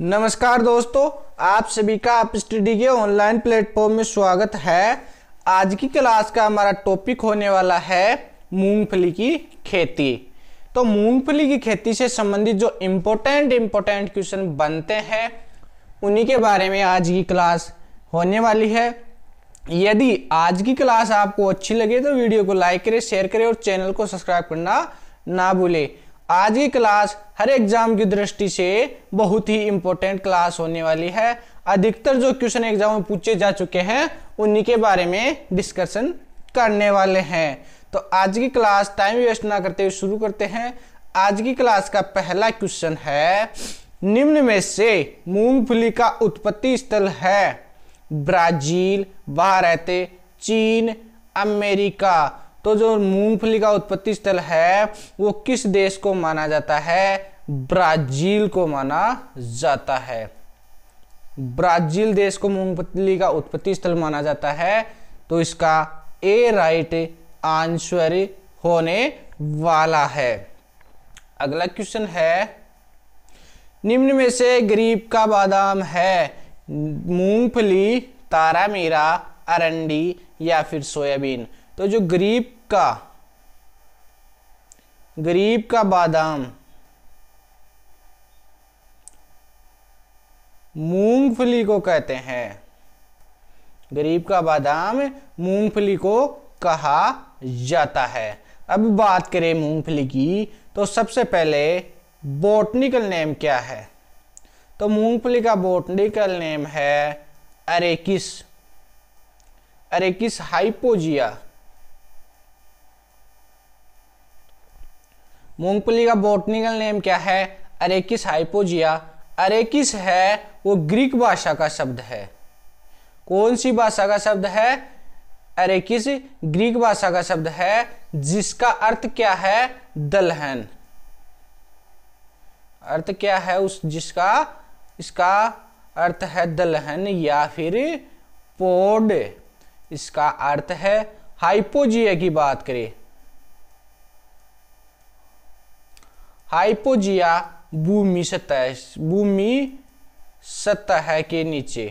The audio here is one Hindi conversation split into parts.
नमस्कार दोस्तों आप सभी का आप स्टडी के ऑनलाइन प्लेटफॉर्म में स्वागत है आज की क्लास का हमारा टॉपिक होने वाला है मूंगफली की खेती तो मूंगफली की खेती से संबंधित जो इम्पोर्टेंट इम्पोर्टेंट क्वेश्चन बनते हैं उन्हीं के बारे में आज की क्लास होने वाली है यदि आज की क्लास आपको अच्छी लगे तो वीडियो को लाइक करें शेयर करें और चैनल को सब्सक्राइब करना ना भूलें आज की क्लास हर एग्जाम की दृष्टि से बहुत ही इंपॉर्टेंट क्लास होने वाली है अधिकतर जो क्वेश्चन एग्जाम में पूछे जा चुके हैं उन्हीं के बारे में डिस्कशन करने वाले हैं तो आज की क्लास टाइम वेस्ट ना करते हुए शुरू करते हैं आज की क्लास का पहला क्वेश्चन है निम्न में से मूंगफली का उत्पत्ति स्थल है ब्राजील भारत चीन अमेरिका तो जो मूंगफली का उत्पत्ति स्थल है वो किस देश को माना जाता है ब्राजील को माना जाता है ब्राजील देश को मूंगफली का उत्पत्ति स्थल माना जाता है तो इसका ए राइट आंसर होने वाला है अगला क्वेश्चन है निम्न में से गरीब का बादाम है मूंगफली तारा मीरा अरंडी या फिर सोयाबीन तो जो गरीब का गरीब का बादाम मूंगफली को कहते हैं गरीब का बादाम मूंगफली को कहा जाता है अब बात करें मूंगफली की तो सबसे पहले बोटनिकल नेम क्या है तो मूंगफली का बोटनिकल नेम है अरेकिस अरेकिस हाइपोजिया मूंगफली का बोटनिकल नेम क्या है अरेकिस हाइपोजिया अरेकिस है वो ग्रीक भाषा का शब्द है कौन सी भाषा का शब्द है अरेकिस ग्रीक भाषा का शब्द है जिसका अर्थ क्या है दलहन अर्थ क्या है उस जिसका इसका अर्थ है दलहन या फिर पोड इसका अर्थ है हाइपोजिया की बात करें हाइपोजिया भूमि सतह भूमि सतह के नीचे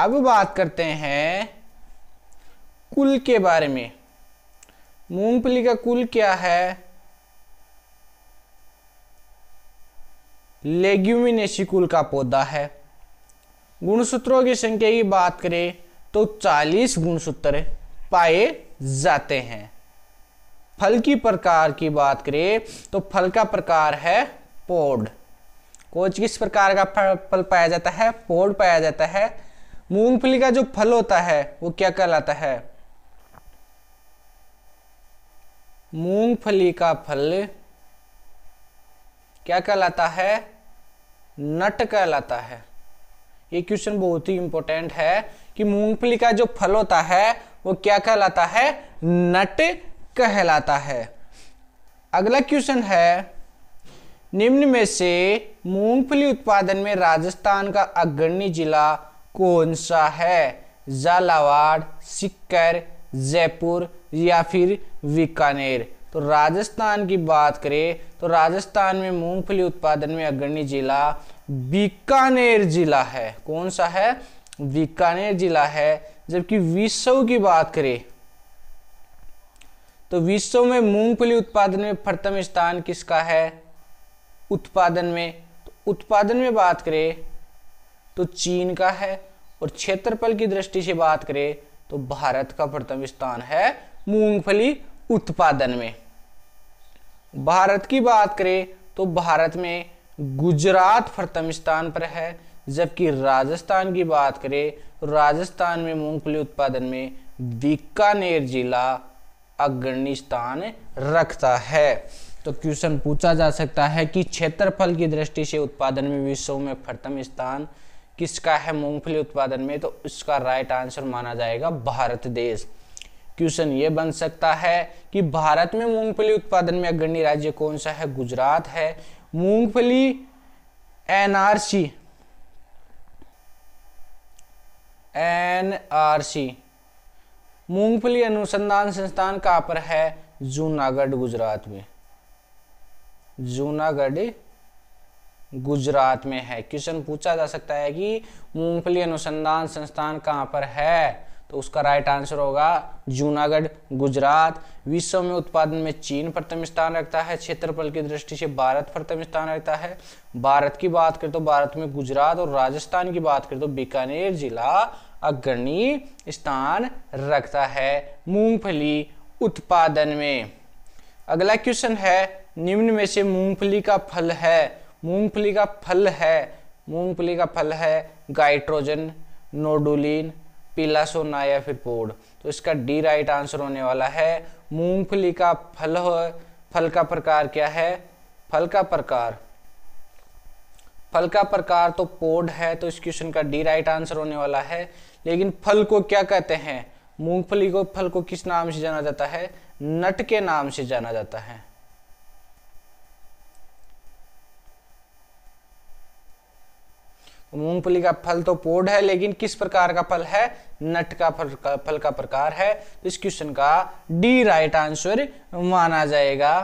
अब बात करते हैं कुल के बारे में मूंगफली का कुल क्या है लेग्यूमिनेशी कुल का पौधा है गुणसूत्रों की संख्या की बात करें तो 40 गुणसूत्र पाए जाते हैं फल की प्रकार की बात करें तो फल का प्रकार है पोड कोच किस प्रकार का फल पाया जाता है पोड पाया जाता है मूंगफली का जो फल होता है वो क्या कहलाता है मूंगफली का फल क्या कहलाता है नट कहलाता है ये क्वेश्चन बहुत ही इंपॉर्टेंट है कि मूंगफली का जो फल होता है वो क्या कहलाता है नट कहलाता है अगला क्वेश्चन है निम्न में से मूंगफली उत्पादन में राजस्थान का अग्रणी जिला कौन सा है झालावाड़ सिक्कर जयपुर या फिर बीकानेर तो राजस्थान की बात करें तो राजस्थान में मूंगफली उत्पादन में अग्रणी जिला बीकानेर जिला है कौन सा है बीकानेर जिला है जबकि विश्व की बात करें तो विश्व में मूंगफली उत्पादन में प्रथम स्थान किसका है उत्पादन में तो उत्पादन में बात करें तो चीन का है और क्षेत्रफल की दृष्टि से बात करें तो भारत का प्रथम स्थान है मूंगफली उत्पादन में भारत की बात करें तो भारत में गुजरात प्रथम स्थान पर है जबकि राजस्थान की बात करें राजस्थान में मूंगफली उत्पादन में बीकानेर जिला अग्रणी रखता है तो क्वेश्चन पूछा जा सकता है कि क्षेत्रफल की दृष्टि से उत्पादन में विश्व में प्रथम स्थान किसका है मूंगफली उत्पादन में तो इसका राइट आंसर माना जाएगा भारत देश क्वेश्चन ये बन सकता है कि भारत में मूंगफली उत्पादन में अग्रणी राज्य कौन सा है गुजरात है मूंगफली एनआरसी एनआरसी मूंगफली अनुसंधान संस्थान कहाँ पर है जूनागढ़ गुजरात में जूनागढ़ गुजरात में है क्वेश्चन पूछा जा सकता है कि मूंगफली अनुसंधान संस्थान कहाँ पर है तो उसका राइट आंसर होगा जूनागढ़ गुजरात विश्व में उत्पादन में चीन प्रथम स्थान रखता है क्षेत्रफल की दृष्टि से भारत प्रथम स्थान रखता है भारत की बात करें तो भारत में गुजरात और राजस्थान की बात करें तो बीकानेर जिला अग्रणी स्थान रखता है मूंगफली उत्पादन में अगला क्वेश्चन है निम्न में से मूंगफली का फल है मूंगफली का फल है मूंगफली का फल है गाइट्रोजन नोडुलिन पीला सोना या फिर पोड तो इसका डी राइट आंसर होने वाला है मूंगफली का फल हो फल का प्रकार क्या है फल का प्रकार फल का प्रकार तो पोड है तो इस क्वेश्चन का डी राइट आंसर होने वाला है लेकिन फल को क्या कहते हैं मूंगफली को फल को किस नाम से जाना जाता है नट के नाम से जाना जाता है मूंगफली का फल तो पोड है लेकिन किस प्रकार का फल है नट का फल का, फल का प्रकार है तो इस क्वेश्चन का डी राइट आंसर माना जाएगा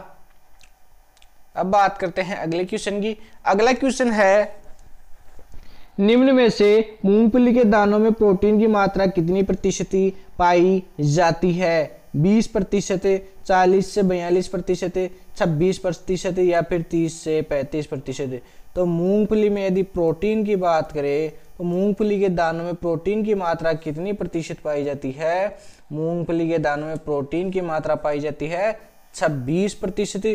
अब बात करते हैं अगले क्वेश्चन की अगला क्वेश्चन है निम्न में से मूंगफली के दानों में प्रोटीन की मात्रा कितनी प्रतिशत पाई जाती है 20 प्रतिशत चालीस से बयालीस प्रतिशत छब्बीस प्रतिशत या फिर 30 से 35 प्रतिशत तो मूंगफली में यदि प्रोटीन की बात करें तो मूंगफली के दानों में प्रोटीन की मात्रा कितनी प्रतिशत पाई जाती है मूंगफली के दानों में प्रोटीन की मात्रा पाई जाती है छब्बीस प्रतिशत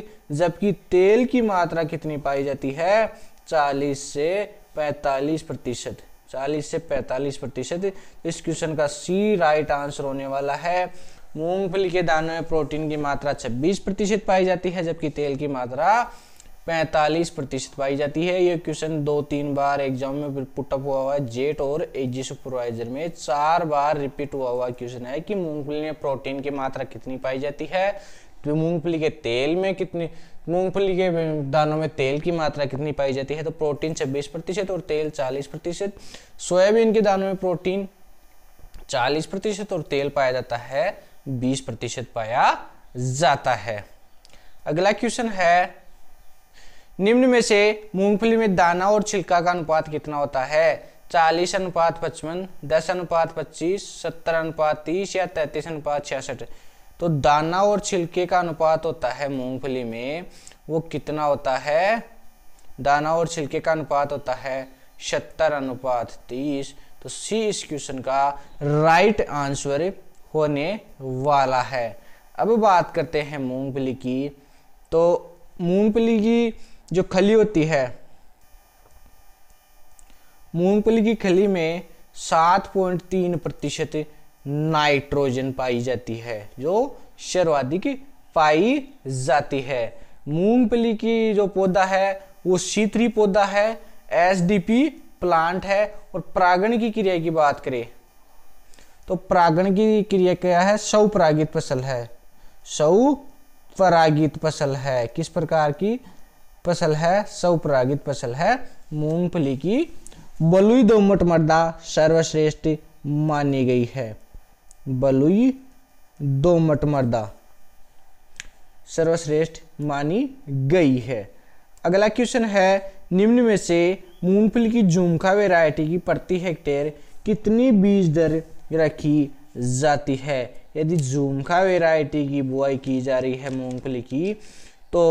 जबकि तेल की मात्रा कितनी पाई जाती है चालीस से 45 प्रतिशत चालीस से 45 प्रतिशत इस क्वेश्चन का सी राइट आंसर होने वाला है मूंगफली के दानों में प्रोटीन की मात्रा 26 प्रतिशत पाई जाती है जबकि तेल की मात्रा 45 प्रतिशत पाई जाती है ये क्वेश्चन दो तीन बार एग्जाम में पुटअप हुआ हुआ है जेट e और एजी सुपरवाइजर में चार बार रिपीट हुआ हुआ क्वेश्चन है कि मूंगफली में प्रोटीन की मात्रा कितनी पाई जाती है तो मूंगफली के तेल में कितनी मूंगफली के दानों में तेल की मात्रा कितनी पाई जाती है तो प्रोटीन छब्बीस प्रतिशत और तेल चालीस प्रतिशत सोयाबीन के दानों में प्रोटीन चालीस प्रतिशत और तेल पाया जाता है बीस प्रतिशत पाया जाता है अगला क्वेश्चन है निम्न में से मूंगफली में दाना और छिलका का अनुपात कितना होता है चालीस अनुपात पचपन दस अनुपात पच्चीस सत्तर अनुपात तीस या तैतीस अनुपात छियासठ तो दाना और छिलके का अनुपात होता है मूंगफली में वो कितना होता है दाना और छिलके का अनुपात होता है सत्तर अनुपात तीस तो सी इस क्वेश्चन का राइट आंसर होने वाला है अब बात करते हैं मूंगफली की तो मूंगफली की जो खली होती है मूंगफली की खली में सात पॉइंट तीन प्रतिशत नाइट्रोजन पाई जाती है जो शर्वादी की पाई जाती है मूंगफली की जो पौधा है वो शीतरी पौधा है एसडीपी प्लांट है और प्रागण की क्रिया की बात करें तो प्रागण की क्रिया क्या है सौ परागित फसल है सौ परागित फसल है किस प्रकार की फसल है सौ परागित फसल है मूंगफली की बलुई दोमट मर्दा सर्वश्रेष्ठ मानी गई है बलुई दो मटमर्दा सर्वश्रेष्ठ मानी गई है अगला क्वेश्चन है निम्न में से मूंगफली की झुमका वेरायटी की प्रति हेक्टेयर कितनी बीज दर रखी जाती है यदि झुमका वेरायटी की बुआई की जा रही है मूंगफली की तो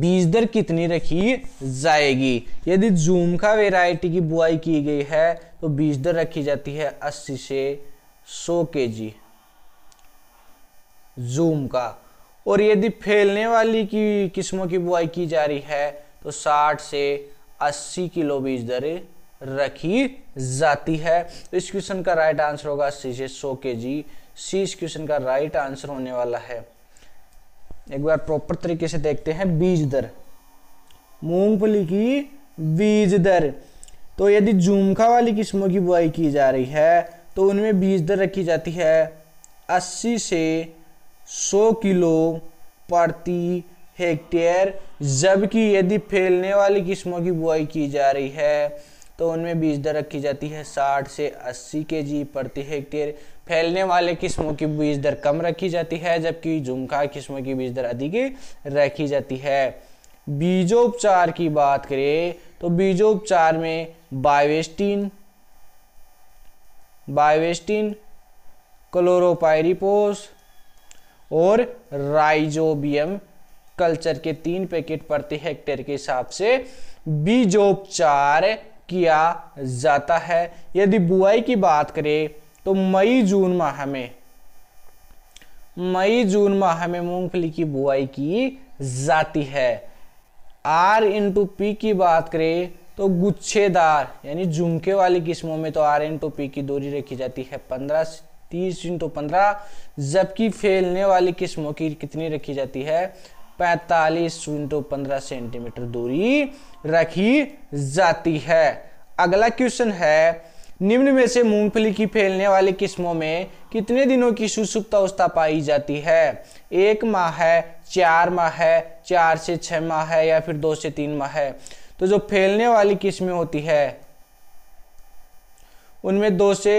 बीज दर कितनी रखी जाएगी यदि झुमका वेरायटी की बुआई की गई है तो बीज दर रखी जाती है 80 से 100 के जूम का और यदि फैलने वाली की किस्मों की बुआई की जा रही है तो 60 से 80 किलो बीज दर रखी जाती है तो इस क्वेश्चन का राइट आंसर होगा अस्सी से 100 के जी सी इस क्वेश्चन का राइट आंसर होने वाला है एक बार प्रॉपर तरीके से देखते हैं बीज दर मूंगफली की बीज दर तो यदि जूमखा वाली किस्मों की बुआई की जा रही है तो उनमें बीज दर रखी जाती है 80 से 100 किलो प्रति हेक्टेयर जबकि यदि फैलने वाली किस्मों की बुआई की जा रही है तो उनमें बीज दर रखी जाती है 60 से 80 के जी प्रति हेक्टेयर फैलने वाले किस्मों की बीज दर कम रखी जाती है जबकि झुमका किस्मों की बीज दर अधिक रखी जाती है बीजोपचार की बात करें तो बीजोपचार में बायोस्टीन बायोस्टिन क्लोरोपायरिपोस और राइजोबियम कल्चर के तीन पैकेट प्रति हेक्टेयर के हिसाब से बीजोपचार किया जाता है यदि बुआई की बात करें तो मई जून माह में मई जून माह में मूंगफली की बुआई की जाती है आर इंटू पी की बात करें तो गुच्छेदार यानी झुमके वाली किस्मों में तो आर एन टू पी की दूरी रखी जाती है पंद्रह तीस इंटू पंद्रह जबकि फैलने वाली किस्मों की कितनी रखी जाती है पैंतालीस इंटू पंद्रह सेंटीमीटर दूरी रखी जाती है अगला क्वेश्चन है निम्न में से मूंगफली की फैलने वाली किस्मों में कितने दिनों की सुसुप्त अवस्था पाई जाती है एक माह है चार माह है चार से छः माह है या फिर दो से तीन माह है तो जो फैलने वाली किस्में होती है उनमें दो से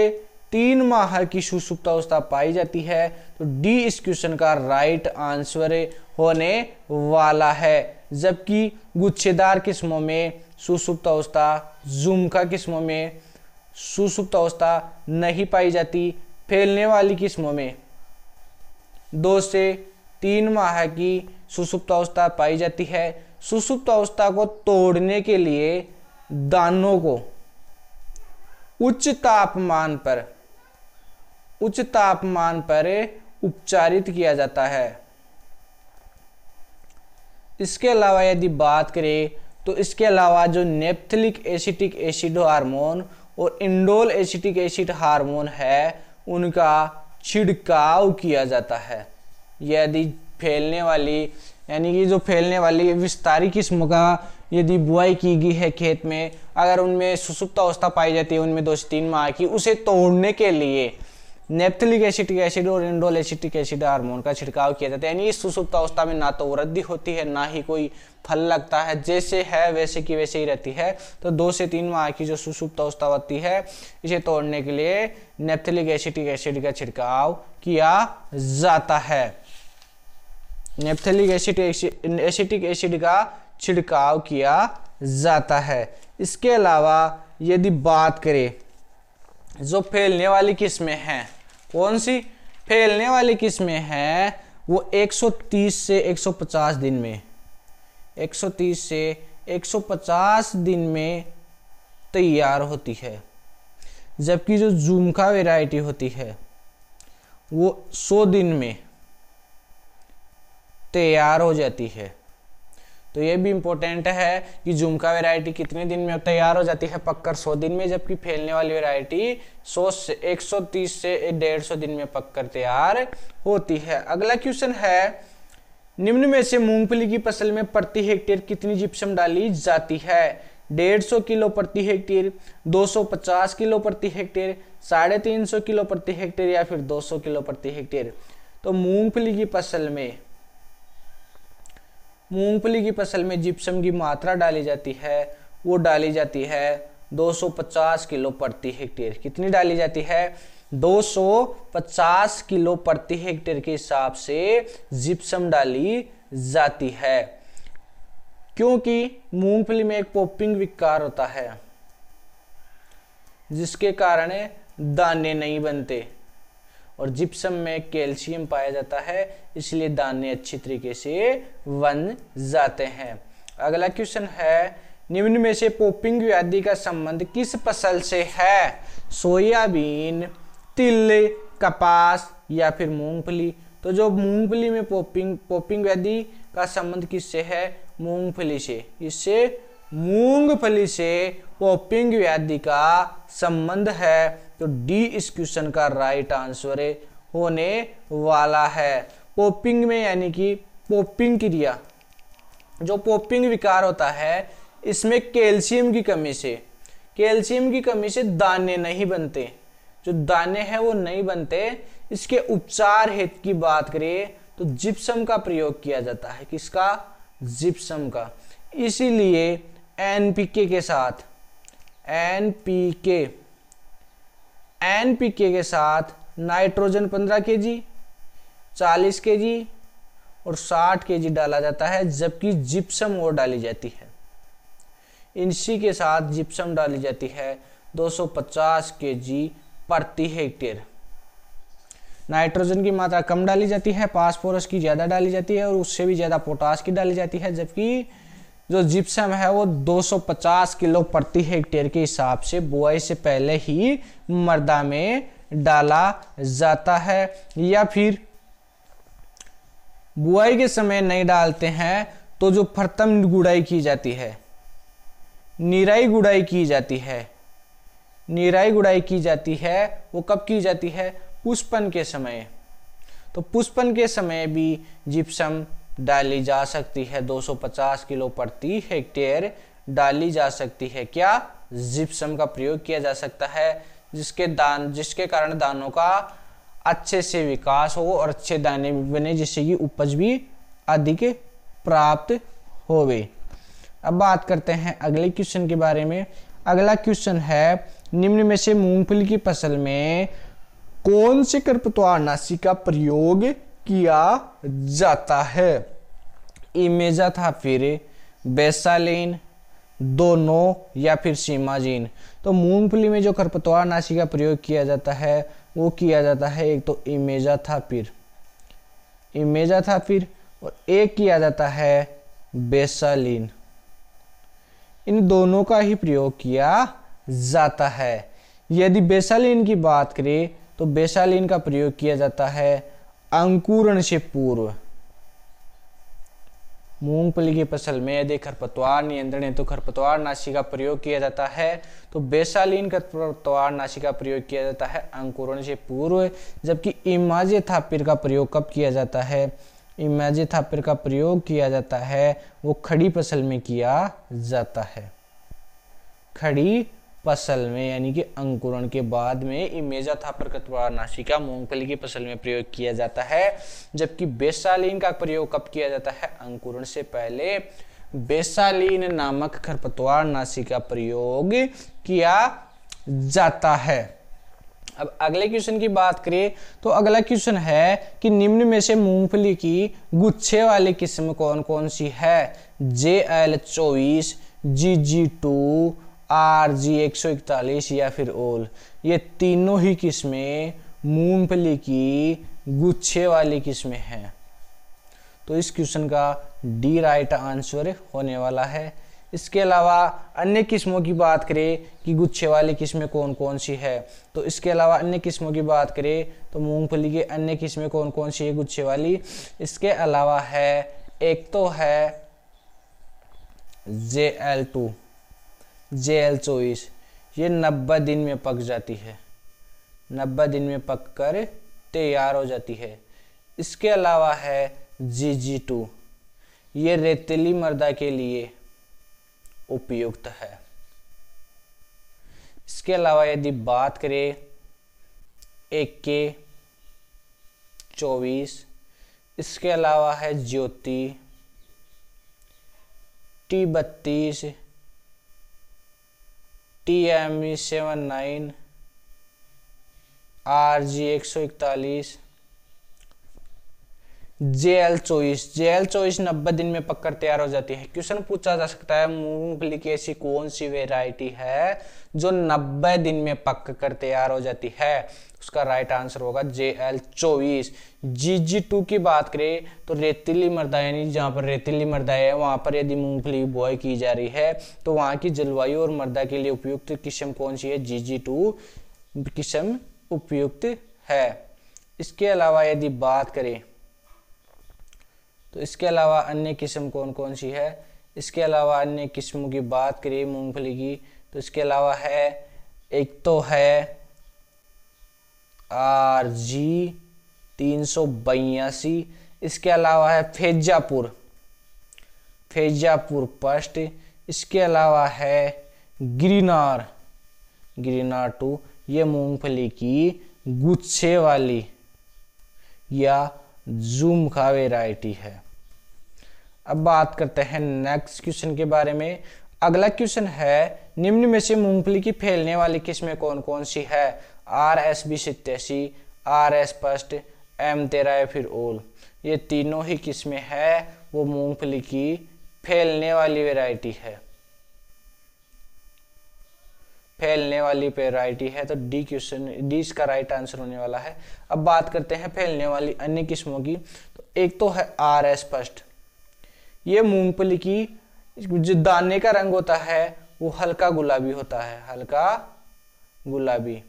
तीन माह की सुसुप्त अवस्था पाई जाती है तो डी इस क्वेश्चन का राइट आंसर होने वाला है जबकि गुच्छेदार किस्मों में सुसुप्त अवस्था जुमका किस्मों में सुसुप्त अवस्था नहीं पाई जाती फैलने वाली किस्मों में दो से तीन माह की सुसुप्त अवस्था पाई जाती है सुसुप्त अवस्था को तोड़ने के लिए दानों को उच्च तापमान पर उच्च तापमान पर उपचारित किया जाता है इसके अलावा यदि बात करें तो इसके अलावा जो नेप्थलिक एसिटिक एसिड हार्मोन और इंडोल एसिटिक एसिड हार्मोन है उनका छिड़काव किया जाता है यदि फैलने वाली यानी कि जो फैलने वाली विस्तारी किस्म का यदि बुआई की गई है खेत में अगर उनमें सुसुप्त अवस्था पाई जाती है उनमें दो से तीन माह की उसे तोड़ने के लिए नेप्थलिक एसिटिक एसिड और इंडोल एसिटिक एसिड हार्मोन का छिड़काव किया जाता है यानी इस सुसुप्त अवस्था में ना तो वृद्धि होती है ना ही कोई फल लगता है जैसे है वैसे की वैसे ही रहती है तो दो से तीन माह की जो सुसुप्त अवस्था होती है इसे तोड़ने के लिए नेप्थलिक एसिटिक एसिड का छिड़काव किया जाता है नेपथेलिक एसिड एसिटिक एसिड का छिड़काव किया जाता है इसके अलावा यदि बात करें जो फैलने वाली किस्में हैं कौन सी फैलने वाली किस्में हैं वो 130 से 150 दिन में 130 से 150 दिन में तैयार होती है जबकि जो जूमका वेराइटी होती है वो 100 दिन में तैयार हो जाती है तो ये भी इम्पोर्टेंट है कि झुमका वेरायटी कितने दिन में तैयार हो जाती है पककर 100 दिन में जबकि फैलने वाली वेरायटी 100 से 130 से डेढ़ सौ दिन में पककर तैयार होती है अगला क्वेश्चन है निम्न में से मूंगफली की फसल में प्रति हेक्टेयर कितनी जिप्सम डाली जाती है डेढ़ सौ किलो प्रति हेक्टेयर दो सौ पचास किलो प्रति हेक्टेयर साढ़े तीन सौ किलो प्रति हेक्टेयर या फिर दो सौ किलो प्रति हेक्टेयर तो मूंगफली की फसल में मूंगफली की फसल में जिप्सम की मात्रा डाली जाती है वो डाली जाती है 250 किलो प्रति हेक्टेयर कितनी डाली जाती है 250 किलो प्रति हेक्टेयर के हिसाब से जिप्सम डाली जाती है क्योंकि मूंगफली में एक पोपिंग विकार होता है जिसके कारण दाने नहीं बनते और जिप्सम में कैल्शियम पाया जाता है इसलिए दाने अच्छी तरीके से बन जाते हैं अगला क्वेश्चन है निम्न में से पोपिंग व्याधि का संबंध किस फसल से है सोयाबीन तिल कपास या फिर मूंगफली तो जो मूंगफली में पोपिंग पोपिंग व्याधि का संबंध किससे है मूंगफली से इससे मूंगफली से पोपिंग व्याधि का संबंध है तो डी इस क्वेश्चन का राइट आंसर होने वाला है पोपिंग में यानी कि पोपिंग क्रिया जो पोपिंग विकार होता है इसमें कैल्शियम की कमी से कैल्शियम की कमी से दाने नहीं बनते जो दाने हैं वो नहीं बनते इसके उपचार हेतु की बात करें तो जिप्सम का प्रयोग किया जाता है किसका जिप्सम का इसीलिए एन पी के के साथ N P K N P K के साथ नाइट्रोजन पंद्रह के जी चालीस के जी और साठ के जी डाला जाता है जबकि जिप्सम और डाली जाती है इनसी के साथ जिप्सम डाली जाती है दो सौ पचास के जी प्रति हेक्टेयर नाइट्रोजन की मात्रा कम डाली जाती है पासफोरस की ज़्यादा डाली जाती है और उससे भी ज़्यादा पोटास की डाली जाती है जबकि जो जिप्सम है वो 250 किलो प्रति हेक्टेयर के हिसाब से बुआई से पहले ही मर्दा में डाला जाता है या फिर बुआई के समय नहीं डालते हैं तो जो प्रथम गुड़ाई की जाती है निराई गुड़ाई की जाती है निराई गुड़ाई की जाती है वो कब की जाती है पुष्पन के समय तो पुष्पन के समय भी जिप्सम डाली जा सकती है 250 किलो प्रति हेक्टेयर डाली जा सकती है क्या जिप्सम का प्रयोग किया जा सकता है जिसके दान जिसके कारण दानों का अच्छे से विकास हो और अच्छे दाने बने जिससे कि उपज भी अधिक प्राप्त होवे अब बात करते हैं अगले क्वेश्चन के बारे में अगला क्वेश्चन है निम्न में से मूंगफली की फसल में कौन से नाशी का प्रयोग किया जाता है इमेजा था फिर बेसालीन दोनों या फिर सीमाजीन तो मूंगफली में जो खरपतवार नाशी का प्रयोग किया जाता है वो किया जाता है एक तो इमेजा था फिर इमेजा था फिर और एक किया जाता है बेसालीन इन दोनों का ही प्रयोग किया जाता है यदि बेसालीन की बात करें तो बेसालीन का प्रयोग किया जाता है अंकुरण से पूर्व मूंगफली की फसल में यदि खरपतवार नियंत्रण हेतु खरपतवार नाशी का प्रयोग किया जाता है तो बेसालीन खरपतवार नाशी का प्रयोग किया जाता है अंकुरण से पूर्व जबकि इमाजे थापिर का प्रयोग कब किया जाता है इमाजे थापिर का प्रयोग किया जाता है वो खड़ी फसल में किया जाता है खड़ी फसल में यानी कि अंकुरण के बाद में इमेजा था प्रकृतवार नाशिका मूंगफली की फसल में प्रयोग किया जाता है जबकि बेसालीन का प्रयोग कब किया जाता है अंकुरण से पहले बेसालीन नामक खरपतवार नाशी का प्रयोग किया जाता है अब अगले क्वेश्चन की बात करें तो अगला क्वेश्चन है कि निम्न में से मूंगफली की गुच्छे वाली किस्म कौन कौन सी है जे एल चौबीस जी जी टू आर जी एक सौ इकतालीस या फिर ओल ये तीनों ही किस्में मूंगफली की गुच्छे वाली किस्में हैं तो इस क्वेश्चन का डी राइट आंसर होने वाला है इसके अलावा अन्य किस्मों की बात करें कि गुच्छे वाली किस्में कौन कौन सी है तो इसके अलावा अन्य किस्मों की बात करें तो मूंगफली की अन्य किस्में कौन कौन सी है गुच्छे वाली इसके अलावा है एक तो है J L two J L चौबीस ये नब्बे दिन में पक जाती है नब्बे दिन में पक कर तैयार हो जाती है इसके अलावा है जी जी टू ये रेतीली मर्दा के लिए उपयुक्त है इसके अलावा यदि बात करें एक के चौबीस इसके अलावा है ज्योति टी बत्तीस T M E seven nine R G एक सौ इकतालीस जेएल चोइस जेएल चोइस नब्बे दिन में पककर तैयार हो जाती है क्वेश्चन पूछा जा सकता है मूंगफली की ऐसी कौन सी वेराइटी है जो नब्बे दिन में पक कर तैयार हो जाती है उसका राइट आंसर होगा जे एल चौबीस जी जी टू की बात करें तो रेतीली मृदा यानी जहाँ पर रेतीली मृदा है वहाँ पर यदि मूंगफली बुआई की जा रही है तो वहाँ की जलवायु और मृदा के लिए उपयुक्त किस्म कौन सी है जी जी टू किस्म उपयुक्त है इसके अलावा यदि बात करें तो इसके अलावा अन्य किस्म कौन कौन सी है इसके अलावा अन्य किस्मों की बात करिए मूंगफली की तो इसके अलावा है एक तो है आर जी तीन सौ बयासी इसके अलावा है फैजापुर फैजापुर पस्ट इसके अलावा है ग्रीनार ग्रीनार टू ये मूंगफली की गुच्छे वाली या जूम का वेराइटी है अब बात करते हैं नेक्स्ट क्वेश्चन के बारे में अगला क्वेश्चन है निम्न में से मूंगफली की फैलने वाली किस्में कौन कौन सी है आर एस बी सितसी आर एस फर्स्ट एम तेरा या फिर ओल ये तीनों ही किस्में हैं वो मूंगफली की फैलने वाली वेराइटी है फैलने वाली वेराइटी है तो डी क्वेश्चन डी इसका राइट आंसर होने वाला है अब बात करते हैं फैलने वाली अन्य किस्मों की तो एक तो है आर एस फर्स्ट ये मूंगफली की जो दाने का रंग होता है वो हल्का गुलाबी होता है हल्का गुलाबी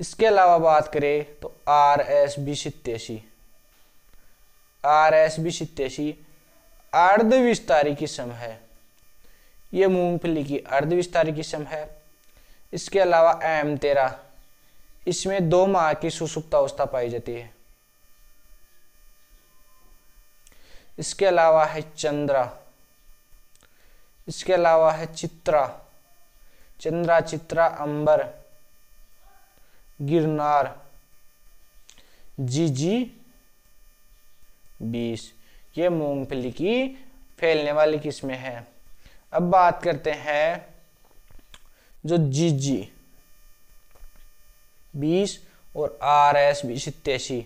इसके अलावा बात करें तो आर एस बी सितेशी आर एस बी सित्तेसी अर्धविस्तारी किस्म है ये मूंगफली की अर्धविस्तारी किस्म है इसके अलावा एम तेरा इसमें दो माह की सुसुप्त अवस्था पाई जाती है इसके अलावा है चंद्रा इसके अलावा है चित्रा चंद्रा चित्रा अंबर गिरनार जी जी बीस ये मूंगफली की फैलने वाली किस्में हैं अब बात करते हैं जो जी जी बीस और आर एस बीस इक्यासी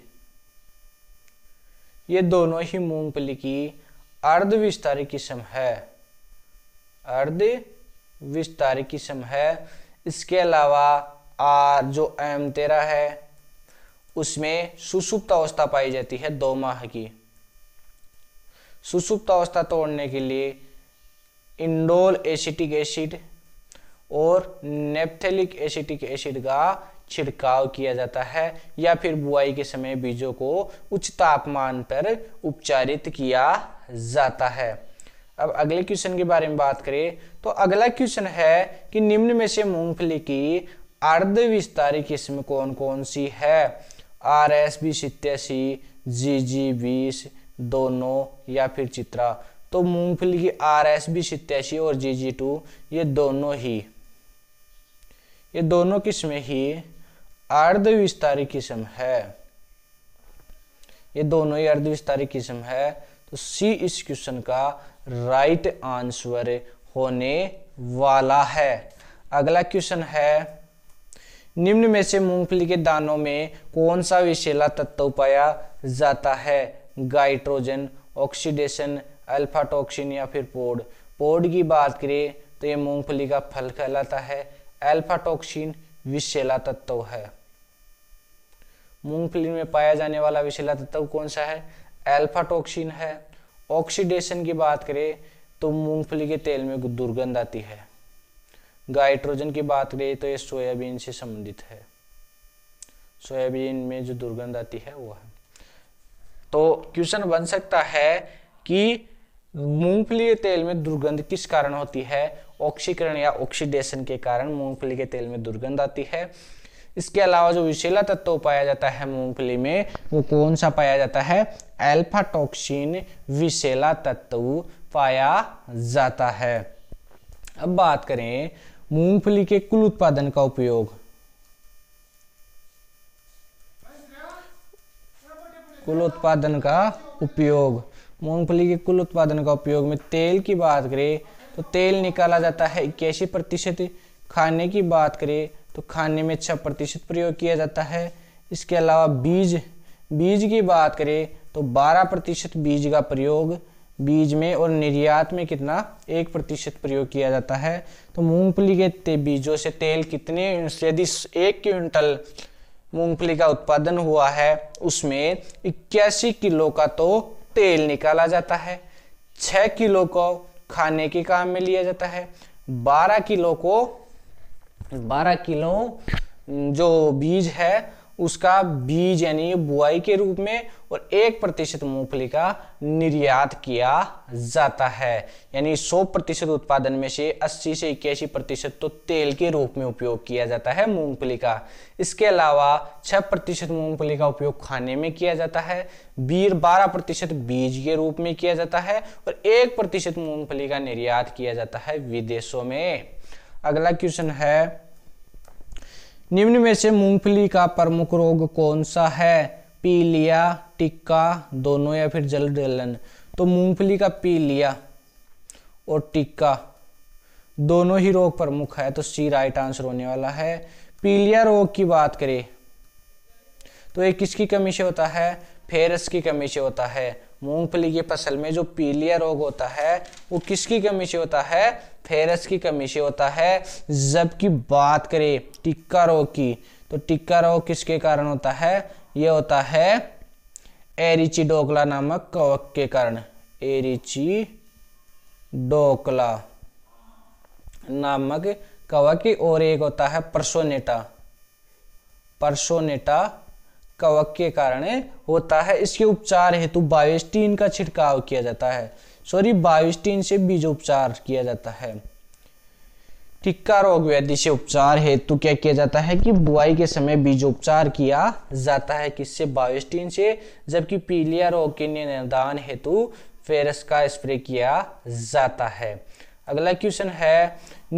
ये दोनों ही मूंगफली की अर्ध विस्तारी किस्म है अर्ध विस्तारी किस्म है इसके अलावा आर जो एम तेरा है उसमें सुसुप्त अवस्था पाई जाती है दो माह की सुसुप्त अवस्था तोड़ने के लिए इंडोल एसिटिक एसिड और नेप्थेलिक एसिटिक एसिड का छिड़काव किया जाता है या फिर बुआई के समय बीजों को उच्च तापमान पर उपचारित किया जाता है अब अगले क्वेश्चन के बारे में बात करें तो अगला क्वेश्चन है कि निम्न में से मूंगफली की अर्ध विस्तारी किस्म कौन कौन सी है आर एस बी सितसी जी जी बीस दोनों या फिर चित्रा तो मूंगफली की आर एस बी सितसी और जी जी टू ये दोनों ही ये दोनों किस्में ही अर्धविस्तारी किस्म है ये दोनों ही अर्धविस्तारी किस्म है तो सी इस क्वेश्चन का राइट आंसर होने वाला है अगला क्वेश्चन है निम्न में से मूंगफली के दानों में कौन सा विशेला तत्व पाया जाता है गाइट्रोजन ऑक्सीडेशन अल्फा टॉक्सिन या फिर पोड पोड की बात करें तो ये मूंगफली का फल कहलाता है अल्फा टॉक्सिन विशेला तत्व है मूंगफली में पाया जाने वाला विषैला तत्व कौन सा है एल्फाटोक्सिन टॉक्सिन है ऑक्सीडेशन की बात करें तो मूंगफली के तेल में दुर्गंध आती है गाइट्रोजन की बात करें तो ये सोयाबीन से संबंधित है सोयाबीन में जो दुर्गंध आती है वो है तो क्वेश्चन बन सकता है कि मूंगफली के तेल में दुर्गंध किस कारण होती है ऑक्सीकरण या ऑक्सीडेशन के कारण मूंगफली के तेल में दुर्गंध आती है इसके अलावा जो विषैला तत्व पाया जाता है मूंगफली में वो कौन सा पाया जाता है एल्फा टॉक्सिन विषैला तत्व पाया जाता है अब बात करें मूंगफली के कुल उत्पादन का उपयोग कुल उत्पादन का उपयोग मूंगफली के कुल उत्पादन का उपयोग में तेल की बात करें तो तेल निकाला जाता है इक्यासी प्रतिशत खाने की बात करें तो खाने में छः प्रतिशत प्रयोग किया जाता है इसके अलावा बीज बीज की बात करें तो 12 प्रतिशत बीज का प्रयोग बीज में और निर्यात में कितना एक प्रतिशत प्रयोग किया जाता है तो मूंगफली के ते बीजों से तेल कितने यदि एक क्विंटल मूंगफली का उत्पादन हुआ है उसमें इक्यासी किलो का तो तेल निकाला जाता है छः किलो को खाने के काम में लिया जाता है बारह किलो को बारह किलो जो बीज है उसका बीज यानी बुआई के रूप में और एक प्रतिशत मूंगफली का निर्यात किया जाता है यानी 100 प्रतिशत उत्पादन में से 80 से इक्यासी प्रतिशत तो तेल के रूप में उपयोग किया जाता है मूंगफली का इसके अलावा 6 प्रतिशत मूंगफली का उपयोग खाने में किया जाता है बीर 12 प्रतिशत बीज के रूप में किया जाता है और एक प्रतिशत मूंगफली का निर्यात किया जाता है विदेशों में अगला क्वेश्चन है निम्न में से मूंगफली का प्रमुख रोग कौन सा है पीलिया टिक्का दोनों या फिर जल जलन तो मूंगफली का पीलिया और टिक्का दोनों ही रोग प्रमुख है तो सी राइट आंसर होने वाला है पीलिया रोग की बात करें तो ये किसकी कमी से होता है फेरस की कमी से होता है मूंगफली की फसल में जो पीलिया रोग होता है वो किसकी कमी से होता है फेरस की कमी से होता है जबकि बात करें टिक्का रोग की तो टिक्का रोग किसके कारण होता है ये होता है एरिची डोकला नामक कवक के कारण एरिची डोकला नामक कवक और एक होता है परसोनेटा परसोनेटा कवक के कारण होता है इसके उपचार हेतु बायोस्टीन का छिड़काव किया जाता है सॉरी बायोस्टीन से उपचार किया जाता है टिक्का रोग व्याधि से उपचार हेतु क्या किया जाता है कि बुआई के समय बीजोपचार किया जाता है किससे बायोस्टीन से जबकि पीलिया रोग के निदान हेतु फेरस का स्प्रे किया जाता है अगला क्वेश्चन है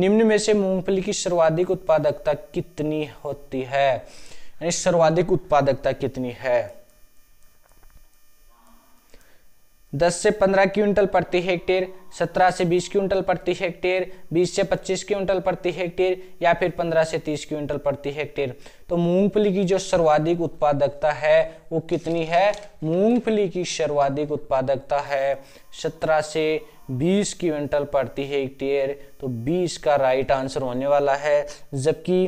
निम्न में से मूंगफली की सर्वाधिक उत्पादकता कितनी होती है यानी सर्वाधिक उत्पादकता कितनी है 10 से 15 क्विंटल प्रति हेक्टेयर 17 से 20 क्विंटल प्रति हेक्टेयर 20 से 25 क्विंटल प्रति हेक्टेयर या फिर 15 से 30 क्विंटल प्रति हेक्टेयर तो मूंगफली की जो सर्वाधिक उत्पादकता है वो कितनी है मूंगफली की सर्वाधिक उत्पादकता है 17 से 20 क्विंटल प्रति हेक्टेयर तो 20 का राइट आंसर होने वाला है जबकि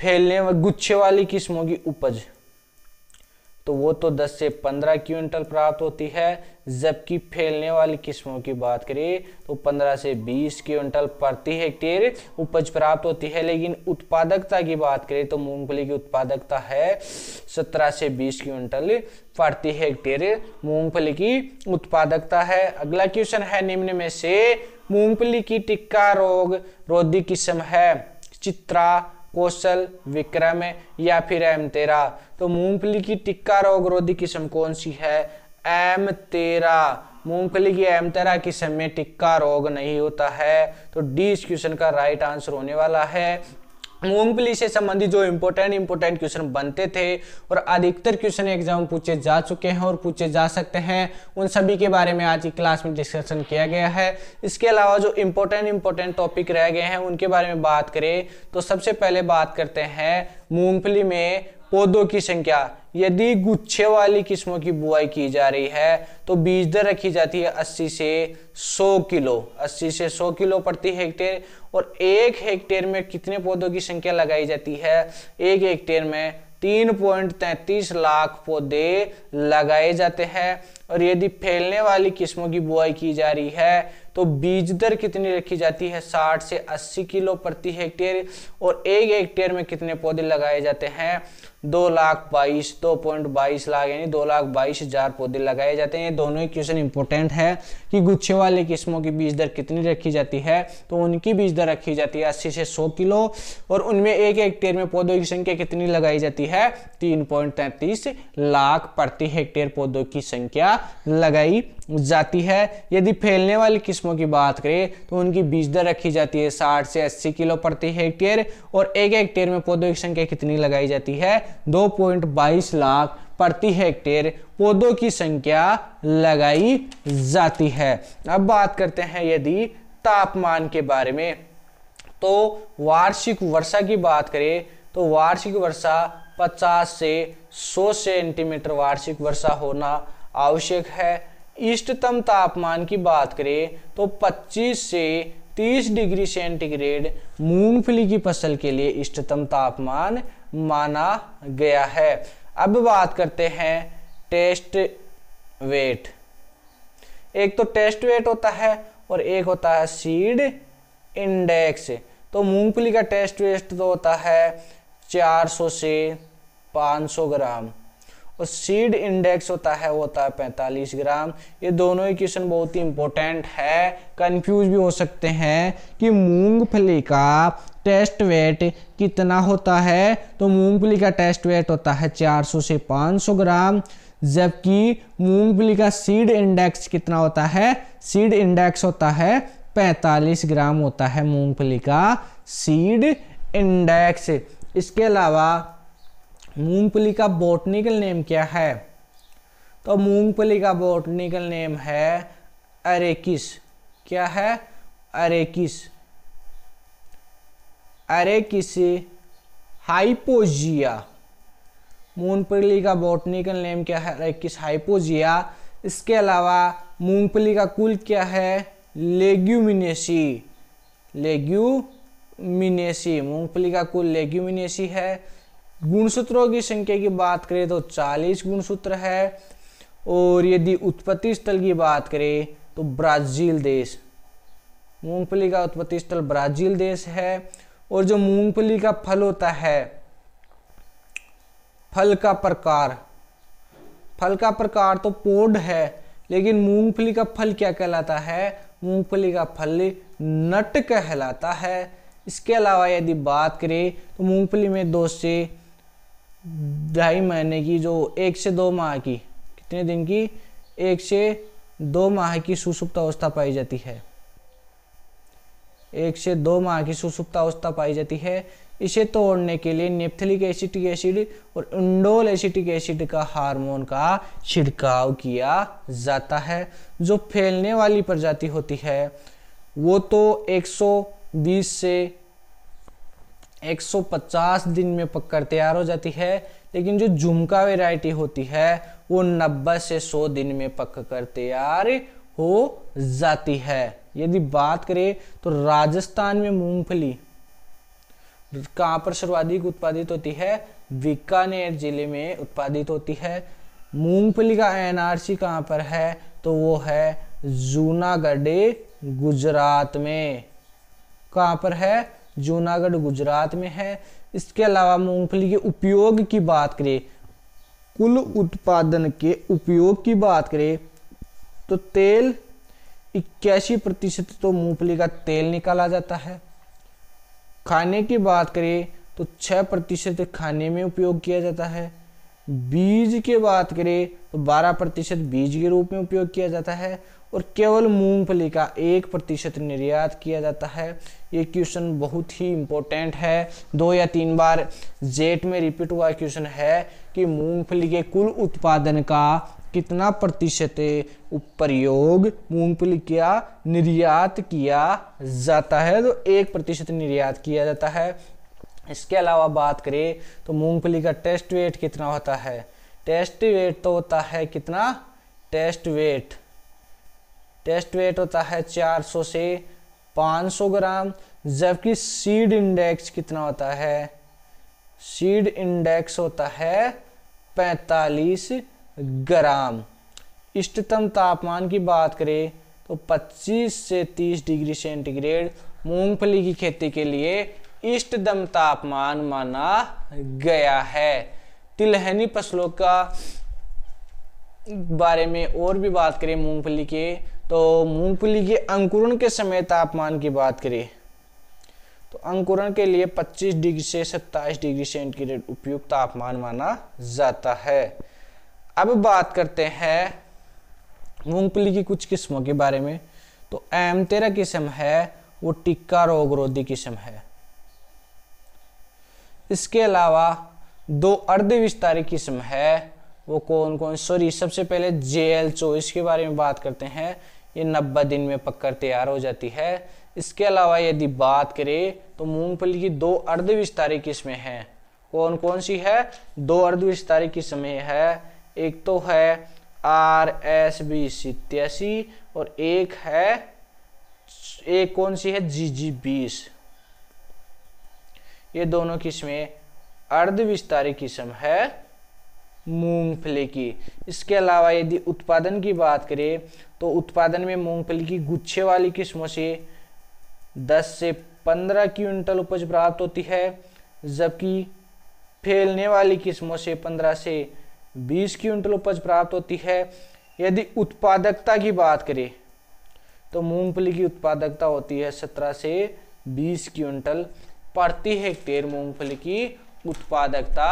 फैलने व गुच्छे वाली किस्मों की उपज तो वो तो 10 से 15 क्विंटल प्राप्त होती है जबकि फैलने वाली किस्मों की बात करें तो 15 से 20 क्विंटल प्रति हेक्टेयर उपज प्राप्त होती है लेकिन उत्पादकता की बात करें तो मूंगफली की उत्पादकता है 17 से 20 क्विंटल प्रति हेक्टेयर मूंगफली की उत्पादकता है अगला क्वेश्चन है निम्न में से मूंगफली की टिक्का रोग रोधी किस्म है चित्रा कौशल विक्रम या फिर एम तेरा तो मूंगफली की टिक्का रोग रोधी किस्म कौन सी है एम तेरा मूंगफली की एम तेरा किस्म में टिक्का रोग नहीं होता है तो डी इस क्वेश्चन का राइट आंसर होने वाला है मूंगफली से संबंधित जो इम्पोर्टेंट इम्पोर्टेंट क्वेश्चन बनते थे और अधिकतर क्वेश्चन एग्जाम पूछे जा चुके हैं और पूछे जा सकते हैं उन सभी के बारे में आज की क्लास में डिस्कशन किया गया है इसके अलावा जो इम्पोर्टेंट इम्पोर्टेंट टॉपिक रह गए हैं उनके बारे में बात करें तो सबसे पहले बात करते हैं मूंगफली में पौधों की संख्या यदि गुच्छे वाली किस्मों की बुआई की जा रही है तो बीज दर रखी जाती है 80 से 100 किलो 80 से 100 किलो प्रति हेक्टेयर और एक हेक्टेयर में कितने पौधों की संख्या लगाई जाती है एक हेक्टेयर में तीन पॉइंट तैतीस लाख पौधे लगाए जाते हैं और यदि फैलने वाली किस्मों की बुआई की जा रही है तो बीज दर कितनी रखी जाती है साठ से अस्सी किलो प्रति हेक्टेयर और एक हेक्टेयर में कितने पौधे लगाए जाते हैं दो लाख बाईस दो पॉइंट बाईस लाख यानी दो लाख बाईस हजार पौधे लगाए जाते हैं दोनों ही क्वेश्चन इंपॉर्टेंट है कि गुच्छे वाले किस्मों की बीज दर कितनी रखी जाती है तो उनकी बीज दर रखी जाती है अस्सी से सौ किलो और उनमें एक हेक्टेयर में पौधों की संख्या कितनी लगाई जाती है तीन पॉइंट तैंतीस लाख प्रति हेक्टेयर पौधों की संख्या लगाई जाती है यदि फैलने वाली किस्मों की बात करें तो उनकी बीज दर रखी जाती है साठ से अस्सी किलो प्रति हेक्टेयर और एक हेक्टेयर में पौधों की संख्या कितनी लगाई जाती है दो पॉइंट बाईस लाख प्रति हेक्टेयर पौधों की संख्या लगाई जाती है अब बात करते हैं यदि तापमान के बारे में तो वार्षिक वर्षा की बात करें तो वार्षिक वर्षा 50 से 100 सेंटीमीटर वार्षिक वर्षा होना आवश्यक है इष्टतम तापमान की बात करें तो 25 से 30 डिग्री सेंटीग्रेड मूंगफली की फसल के लिए इष्टतम तापमान माना गया है अब बात करते हैं टेस्ट वेट एक तो टेस्ट वेट होता है और एक होता है सीड इंडेक्स तो मूंगफली का टेस्ट वेट तो होता है 400 से 500 ग्राम और सीड इंडेक्स होता है वो होता है 45 ग्राम ये दोनों ही क्वेश्चन बहुत ही इंपॉर्टेंट है कंफ्यूज भी हो सकते हैं कि मूंगफली का टेस्ट वेट कितना होता है तो मूंगफली का टेस्ट वेट होता है 400 से 500 ग्राम जबकि मूंगफली का सीड इंडेक्स कितना होता है सीड इंडेक्स होता है 45 ग्राम होता है मूंगफली का सीड इंडेक्स इसके अलावा मूंगफली का बोटनिकल नेम क्या है तो मूंगफली का बोटनिकल नेम है अरेकिस क्या है अरेकिस अरे किसी हाइपोजिया मूंगफली का बॉटनिकल नेम क्या है अरे किस हाइपोजिया इसके अलावा मूंगफली का कुल क्या है लेग्यूमिनेसी लेग्यूमिनेसी मूंगफली का कुल लेग्यूमिनेसी है गुणसूत्रों की संख्या की बात करें तो 40 गुणसूत्र है और यदि उत्पत्ति स्थल की बात करें तो ब्राज़ील देश मूंगफली का उत्पत्ति स्थल ब्राज़ील देश है और जो मूंगफली का फल होता है फल का प्रकार फल का प्रकार तो पोड है लेकिन मूंगफली का फल क्या कहलाता है मूंगफली का फल नट कहलाता है इसके अलावा यदि बात करें तो मूंगफली में दो से ढाई महीने की जो एक से दो माह की कितने दिन की एक से दो माह की सुसुप्त अवस्था पाई जाती है एक से दो माह की सुसुप्ता अवस्था पाई जाती है इसे तोड़ने के लिए निप्थलिक एसिटिक एसिड और इंडोल एसिटिक एसिड का हार्मोन का छिड़काव किया जाता है जो फैलने वाली प्रजाति होती है वो तो 120 से 150 दिन में पककर तैयार हो जाती है लेकिन जो झुमका वेराइटी होती है वो 90 से 100 दिन में पक कर तैयार हो जाती है यदि बात करें तो राजस्थान में मूंगफली कहाँ पर सर्वाधिक उत्पादित होती है बीकानेर जिले में उत्पादित होती है मूंगफली का एनआरसी कहाँ पर है तो वो है जूनागढ़ गुजरात में कहाँ पर है जूनागढ़ गुजरात में है इसके अलावा मूंगफली के उपयोग की बात करें कुल उत्पादन के उपयोग की बात करें तो तेल इक्यासी प्रतिशत तो मूंगफली का तेल निकाला जाता है खाने की बात करें तो छः प्रतिशत खाने में उपयोग किया जाता है बीज की बात करें तो बारह प्रतिशत बीज के रूप में उपयोग किया जाता है और केवल मूंगफली का एक प्रतिशत निर्यात किया जाता है ये क्वेश्चन बहुत ही इम्पोर्टेंट है दो या तीन बार जेट में रिपीट हुआ क्वेश्चन है कि मूंगफली के कुल उत्पादन का कितना प्रतिशत उपयोग मूंगफली का निर्यात किया जाता है तो एक प्रतिशत निर्यात किया जाता है इसके अलावा बात करें तो मूंगफली का टेस्ट वेट कितना होता है टेस्ट वेट तो होता है कितना टेस्ट वेट टेस्ट वेट होता है 400 से 500 ग्राम जबकि सीड इंडेक्स कितना होता है सीड इंडेक्स होता है 45 ग्राम इष्टतम तापमान की बात करें तो 25 से 30 डिग्री सेंटीग्रेड मूंगफली की खेती के लिए इष्टतम तापमान माना गया है तिलहनी फसलों का बारे में और भी बात करें मूंगफली के तो मूंगफली के अंकुरण के समय तापमान की बात करें तो अंकुरण के लिए 25 डिग्री से 27 डिग्री सेंटीग्रेड उपयुक्त तापमान माना जाता है अब बात करते हैं मूंगफली की कुछ किस्मों के बारे में तो एम तेरह किस्म है वो टिक्का रोग रोधी किस्म है इसके अलावा दो अर्ध विस्तारी किस्म है वो कौन कौन सॉरी सबसे पहले जे एल चौबीस के बारे में बात करते हैं ये नब्बे दिन में पककर तैयार हो जाती है इसके अलावा यदि बात करें तो मूंगफली की दो अर्ध विस्तारी किस्में हैं कौन कौन सी है दो अर्ध विस्तारी किस्में है एक तो है आर एस बी सितयासी और एक है एक कौन सी है जी जी बीस ये दोनों किस्में अर्ध विस्तारी किस्म है मूंगफली की इसके अलावा यदि उत्पादन की बात करें तो उत्पादन में मूंगफली की गुच्छे वाली किस्मों से 10 से 15 क्विंटल उपज प्राप्त होती है जबकि फैलने वाली किस्मों से 15 से बीस क्विंटल उपज प्राप्त होती है यदि उत्पादकता की बात करें तो मूंगफली की उत्पादकता होती है सत्रह से बीस क्विंटल प्रति हेक्टेयर मूंगफली की उत्पादकता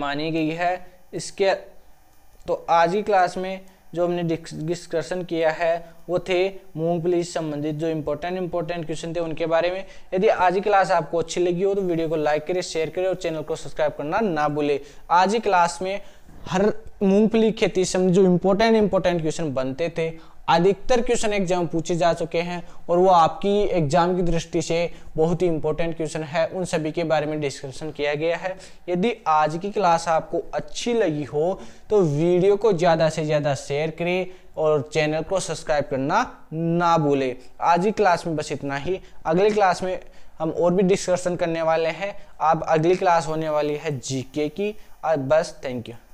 मानी गई है इसके तो आज की क्लास में जो हमने डिस्कशन किया है वो थे मूंगफली से संबंधित जो इंपॉर्टेंट इंपॉर्टेंट क्वेश्चन थे उनके बारे में यदि आज की क्लास आपको अच्छी लगी हो तो वीडियो को लाइक करें शेयर करें और चैनल को सब्सक्राइब करना ना भूले आज की क्लास में हर मूंगफली खेती से जो इंपॉर्टेंट इम्पोर्टेंट क्वेश्चन बनते थे अधिकतर क्वेश्चन एग्जाम पूछे जा चुके हैं और वो आपकी एग्जाम की दृष्टि से बहुत ही इंपॉर्टेंट क्वेश्चन है उन सभी के बारे में डिस्कशन किया गया है यदि आज की क्लास आपको अच्छी लगी हो तो वीडियो को ज़्यादा से ज़्यादा शेयर करें और चैनल को सब्सक्राइब करना ना भूलें आज की क्लास में बस इतना ही अगली क्लास में हम और भी डिस्कशन करने वाले हैं आप अगली क्लास होने वाली है जीके की और बस थैंक यू